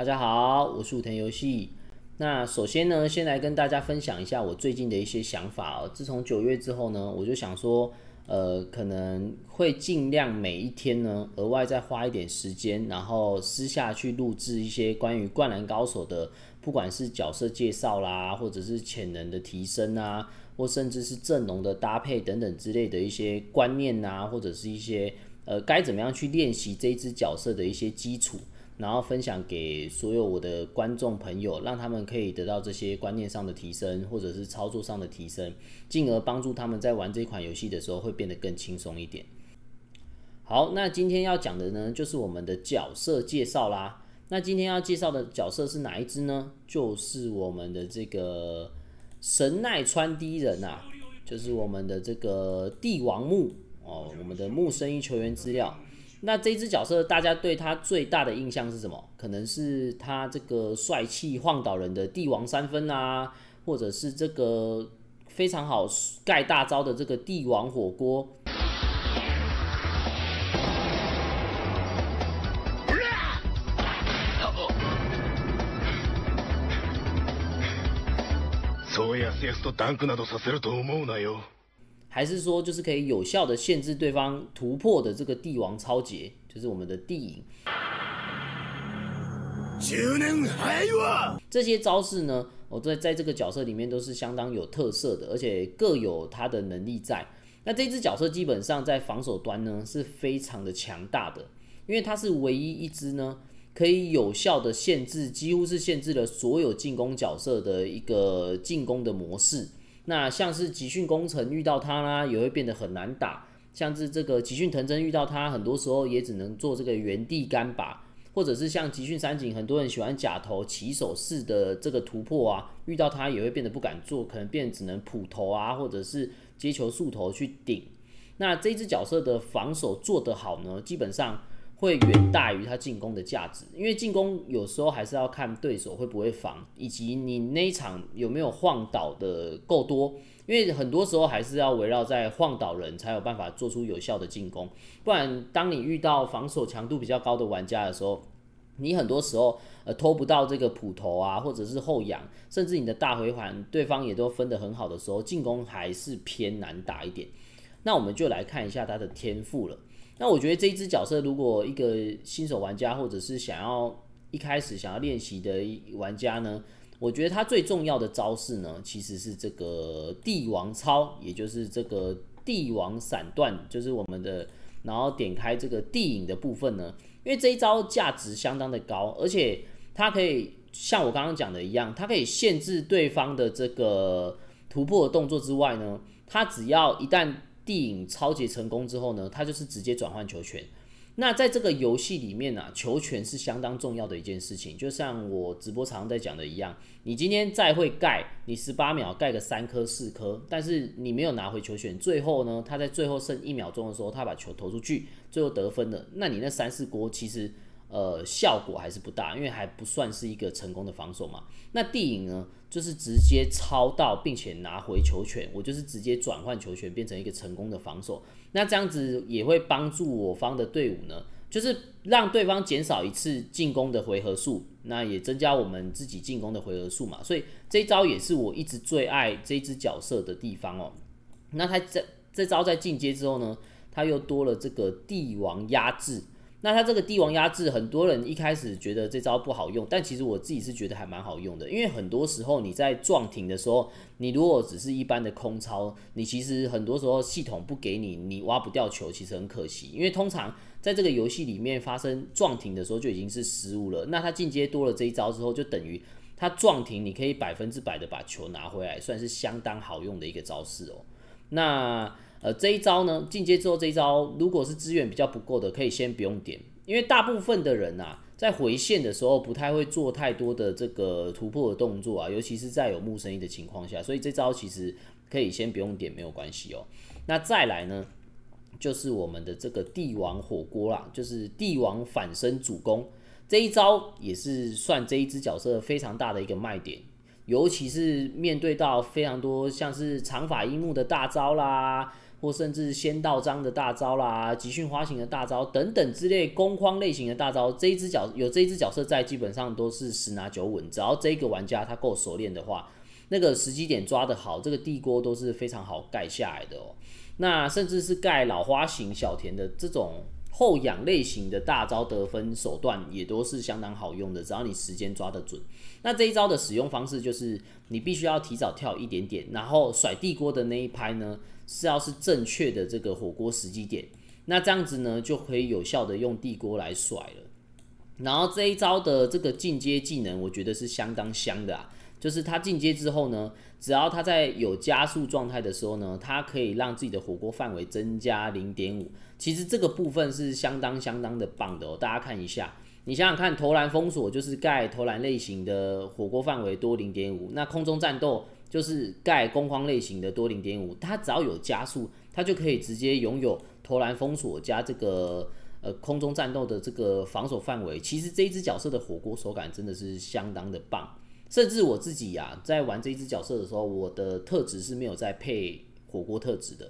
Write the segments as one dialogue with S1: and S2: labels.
S1: 大家好，我是武田游戏。那首先呢，先来跟大家分享一下我最近的一些想法哦。自从九月之后呢，我就想说，呃，可能会尽量每一天呢，额外再花一点时间，然后私下去录制一些关于《灌篮高手》的，不管是角色介绍啦，或者是潜能的提升啊，或甚至是阵容的搭配等等之类的一些观念啊，或者是一些呃，该怎么样去练习这一支角色的一些基础。然后分享给所有我的观众朋友，让他们可以得到这些观念上的提升，或者是操作上的提升，进而帮助他们在玩这款游戏的时候会变得更轻松一点。好，那今天要讲的呢，就是我们的角色介绍啦。那今天要介绍的角色是哪一只呢？就是我们的这个神奈川第一人啊，就是我们的这个帝王木哦，我们的木生一球员资料。那这只角色，大家对他最大的印象是什么？可能是他这个帅气晃倒人的帝王三分啊，或者是这个非常好盖大招的这个帝王火锅。还是说，就是可以有效的限制对方突破的这个帝王超杰，就是我们的帝影。这些招式呢，我在在这个角色里面都是相当有特色的，而且各有它的能力在。那这只角色基本上在防守端呢是非常的强大的，因为它是唯一一只呢可以有效的限制，几乎是限制了所有进攻角色的一个进攻的模式。那像是集训工程遇到他啦，也会变得很难打；像是这个集训藤真遇到他，很多时候也只能做这个原地干拔，或者是像集训三井，很多人喜欢假头起手式的这个突破啊，遇到他也会变得不敢做，可能变只能普头啊，或者是接球速头去顶。那这只角色的防守做得好呢，基本上。会远大于他进攻的价值，因为进攻有时候还是要看对手会不会防，以及你那一场有没有晃倒的够多，因为很多时候还是要围绕在晃倒人才有办法做出有效的进攻，不然当你遇到防守强度比较高的玩家的时候，你很多时候呃拖不到这个普头啊，或者是后仰，甚至你的大回环对方也都分得很好的时候，进攻还是偏难打一点。那我们就来看一下他的天赋了。那我觉得这一只角色，如果一个新手玩家或者是想要一开始想要练习的玩家呢，我觉得他最重要的招式呢，其实是这个帝王操，也就是这个帝王闪断，就是我们的，然后点开这个地影的部分呢，因为这一招价值相当的高，而且它可以像我刚刚讲的一样，它可以限制对方的这个突破动作之外呢，它只要一旦。地影超级成功之后呢，他就是直接转换球权。那在这个游戏里面呢，球权是相当重要的一件事情。就像我直播常在讲的一样，你今天再会盖，你十八秒盖个三颗四颗，但是你没有拿回球权，最后呢，他在最后剩一秒钟的时候，他把球投出去，最后得分了。那你那三四锅其实。呃，效果还是不大，因为还不算是一个成功的防守嘛。那地影呢，就是直接抄到并且拿回球权，我就是直接转换球权，变成一个成功的防守。那这样子也会帮助我方的队伍呢，就是让对方减少一次进攻的回合数，那也增加我们自己进攻的回合数嘛。所以这一招也是我一直最爱这只角色的地方哦。那它在这招在进阶之后呢，它又多了这个帝王压制。那他这个帝王压制，很多人一开始觉得这招不好用，但其实我自己是觉得还蛮好用的，因为很多时候你在撞停的时候，你如果只是一般的空超，你其实很多时候系统不给你，你挖不掉球，其实很可惜，因为通常在这个游戏里面发生撞停的时候就已经是失误了。那他进阶多了这一招之后，就等于他撞停，你可以百分之百的把球拿回来，算是相当好用的一个招式哦。那呃，这一招呢，进阶之后这一招，如果是资源比较不够的，可以先不用点，因为大部分的人呐，在回线的时候不太会做太多的这个突破的动作啊，尤其是在有木生意的情况下，所以这招其实可以先不用点没有关系哦。那再来呢，就是我们的这个帝王火锅啦，就是帝王反身主攻这一招，也是算这一只角色非常大的一个卖点，尤其是面对到非常多像是长发樱木的大招啦。或甚至仙道章的大招啦，集训花型的大招等等之类攻框类型的大招，这一只角有这一只角色在，基本上都是十拿九稳。只要这个玩家他够熟练的话，那个时机点抓得好，这个地锅都是非常好盖下来的哦。那甚至是盖老花型小田的这种。后仰类型的大招得分手段也都是相当好用的，只要你时间抓得准。那这一招的使用方式就是，你必须要提早跳一点点，然后甩地锅的那一拍呢，是要是正确的这个火锅时机点。那这样子呢，就可以有效的用地锅来甩了。然后这一招的这个进阶技能，我觉得是相当香的啊。就是他进阶之后呢，只要他在有加速状态的时候呢，他可以让自己的火锅范围增加零点五。其实这个部分是相当相当的棒的哦。大家看一下，你想想看，投篮封锁就是盖投篮类型的火锅范围多零点五，那空中战斗就是盖攻防类型的多零点五。他只要有加速，他就可以直接拥有投篮封锁加这个呃空中战斗的这个防守范围。其实这一只角色的火锅手感真的是相当的棒。甚至我自己呀，在玩这一只角色的时候，我的特质是没有在配火锅特质的，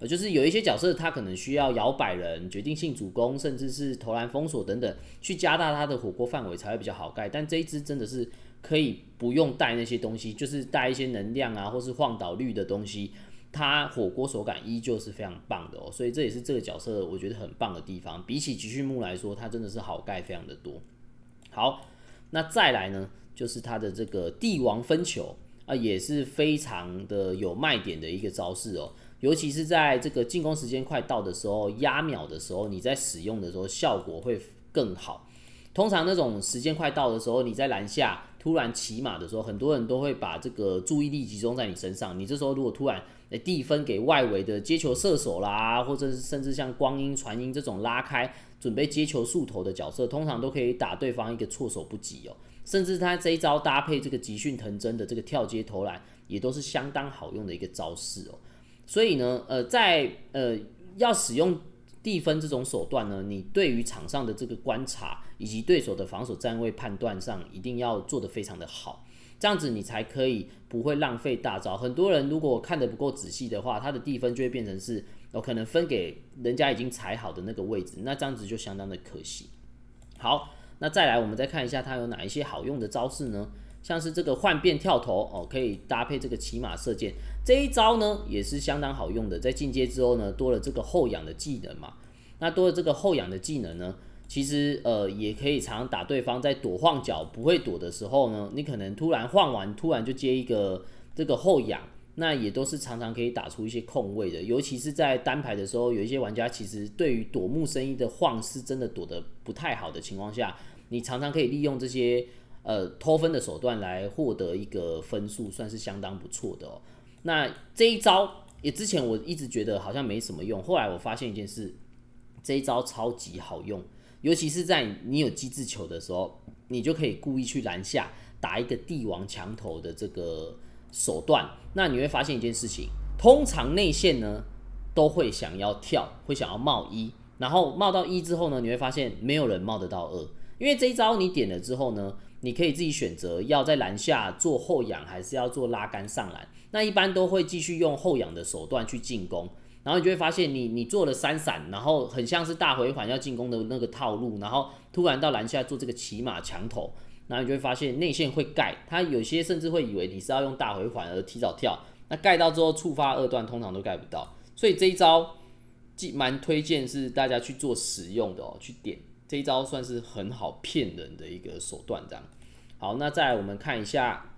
S1: 呃，就是有一些角色他可能需要摇摆人、决定性主攻，甚至是投篮封锁等等，去加大他的火锅范围才会比较好盖。但这一只真的是可以不用带那些东西，就是带一些能量啊，或是晃倒率的东西，它火锅手感依旧是非常棒的哦。所以这也是这个角色我觉得很棒的地方。比起集训木来说，它真的是好盖非常的多。好，那再来呢？就是他的这个帝王分球啊，也是非常的有卖点的一个招式哦。尤其是在这个进攻时间快到的时候，压秒的时候，你在使用的时候效果会更好。通常那种时间快到的时候，你在篮下突然骑马的时候，很多人都会把这个注意力集中在你身上。你这时候如果突然递分给外围的接球射手啦，或者是甚至像光阴传音这种拉开准备接球速投的角色，通常都可以打对方一个措手不及哦。甚至他这一招搭配这个集训藤真的这个跳接投篮，也都是相当好用的一个招式哦。所以呢，呃，在呃要使用地分这种手段呢，你对于场上的这个观察以及对手的防守站位判断上，一定要做得非常的好，这样子你才可以不会浪费大招。很多人如果看得不够仔细的话，他的地分就会变成是哦，可能分给人家已经踩好的那个位置，那这样子就相当的可惜。好。那再来，我们再看一下它有哪一些好用的招式呢？像是这个幻变跳投哦，可以搭配这个骑马射箭这一招呢，也是相当好用的。在进阶之后呢，多了这个后仰的技能嘛，那多了这个后仰的技能呢，其实呃也可以常打对方在躲晃脚不会躲的时候呢，你可能突然晃完，突然就接一个这个后仰，那也都是常常可以打出一些空位的。尤其是在单排的时候，有一些玩家其实对于躲木生意的晃是真的躲得不太好的情况下。你常常可以利用这些呃脱分的手段来获得一个分数，算是相当不错的哦。那这一招也之前我一直觉得好像没什么用，后来我发现一件事，这一招超级好用，尤其是在你有机制球的时候，你就可以故意去拦下打一个帝王墙头的这个手段。那你会发现一件事情，通常内线呢都会想要跳，会想要冒一，然后冒到一之后呢，你会发现没有人冒得到二。因为这一招你点了之后呢，你可以自己选择要在篮下做后仰，还是要做拉杆上篮。那一般都会继续用后仰的手段去进攻，然后你就会发现你你做了三闪，然后很像是大回环要进攻的那个套路，然后突然到篮下做这个骑马墙头，然后你就会发现内线会盖，他有些甚至会以为你是要用大回环而提早跳，那盖到之后触发二段通常都盖不到，所以这一招既蛮推荐是大家去做使用的哦，去点。这招算是很好骗人的一个手段，这样。好，那再来我们看一下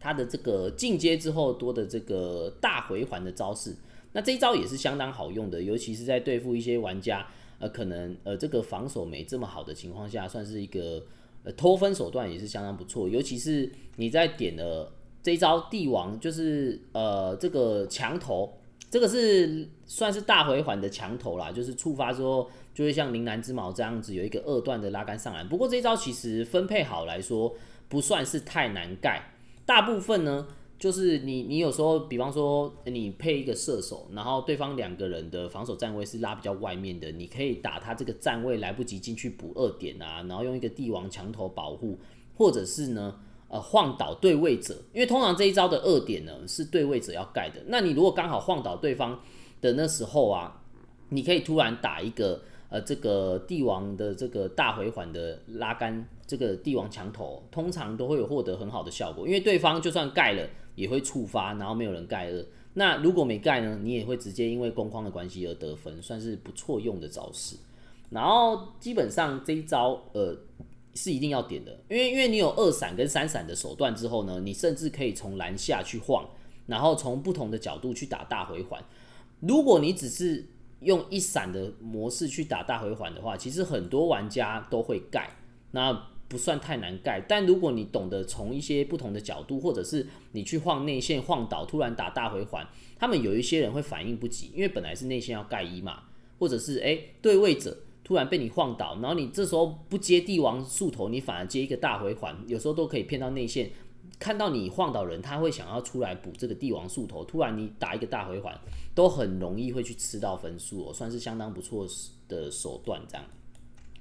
S1: 他的这个进阶之后多的这个大回环的招式。那这一招也是相当好用的，尤其是在对付一些玩家，呃，可能呃这个防守没这么好的情况下，算是一个呃偷分手段也是相当不错。尤其是你在点了这一招帝王，就是呃这个墙头。这个是算是大回环的墙头啦，就是触发之后就会像《铃兰之矛》这样子有一个二段的拉杆上来。不过这一招其实分配好来说不算是太难盖，大部分呢就是你你有时候比方说你配一个射手，然后对方两个人的防守站位是拉比较外面的，你可以打他这个站位来不及进去补二点啊，然后用一个帝王墙头保护，或者是呢。呃，晃倒对位者，因为通常这一招的二点呢，是对位者要盖的。那你如果刚好晃倒对方的那时候啊，你可以突然打一个呃，这个帝王的这个大回环的拉杆，这个帝王墙头通常都会有获得很好的效果。因为对方就算盖了，也会触发，然后没有人盖二。那如果没盖呢，你也会直接因为攻框的关系而得分，算是不错用的招式。然后基本上这一招，呃。是一定要点的，因为因为你有二闪跟三闪的手段之后呢，你甚至可以从篮下去晃，然后从不同的角度去打大回环。如果你只是用一闪的模式去打大回环的话，其实很多玩家都会盖，那不算太难盖。但如果你懂得从一些不同的角度，或者是你去晃内线、晃倒，突然打大回环，他们有一些人会反应不及，因为本来是内线要盖一嘛，或者是诶对位者。突然被你晃倒，然后你这时候不接帝王树头，你反而接一个大回环，有时候都可以骗到内线。看到你晃倒人，他会想要出来补这个帝王树头。突然你打一个大回环，都很容易会去吃到分数，哦，算是相当不错的手段。这样，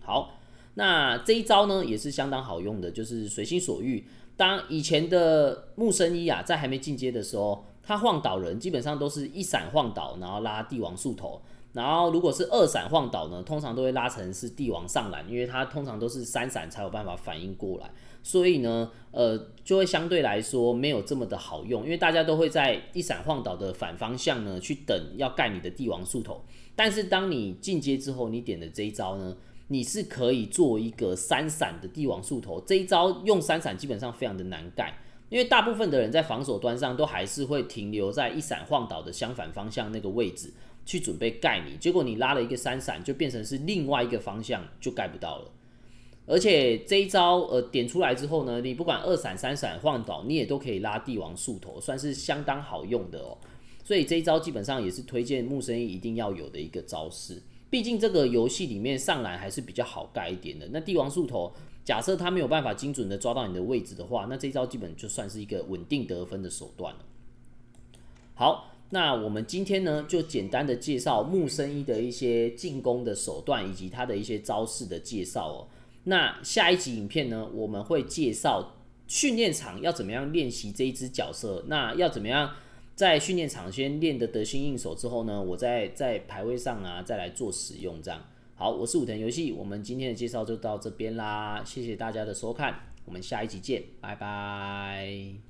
S1: 好，那这一招呢也是相当好用的，就是随心所欲。当以前的木生一啊，在还没进阶的时候，他晃倒人基本上都是一闪晃倒，然后拉帝王树头。然后，如果是二闪晃倒呢，通常都会拉成是帝王上篮，因为它通常都是三闪才有办法反应过来，所以呢，呃，就会相对来说没有这么的好用，因为大家都会在一闪晃倒的反方向呢去等要盖你的帝王树头。但是当你进阶之后，你点的这一招呢，你是可以做一个三闪的帝王树头，这一招用三闪基本上非常的难盖，因为大部分的人在防守端上都还是会停留在一闪晃倒的相反方向那个位置。去准备盖你，结果你拉了一个三闪，就变成是另外一个方向，就盖不到了。而且这一招呃点出来之后呢，你不管二闪三闪晃倒，你也都可以拉帝王树头，算是相当好用的哦。所以这一招基本上也是推荐木生一定要有的一个招式。毕竟这个游戏里面上来还是比较好盖一点的。那帝王树头，假设他没有办法精准的抓到你的位置的话，那这一招基本就算是一个稳定得分的手段了。好。那我们今天呢，就简单的介绍木生一的一些进攻的手段，以及他的一些招式的介绍哦。那下一集影片呢，我们会介绍训练场要怎么样练习这一只角色，那要怎么样在训练场先练得得心应手之后呢，我再在排位上啊再来做使用这样。好，我是武藤游戏，我们今天的介绍就到这边啦，谢谢大家的收看，我们下一集见，拜拜。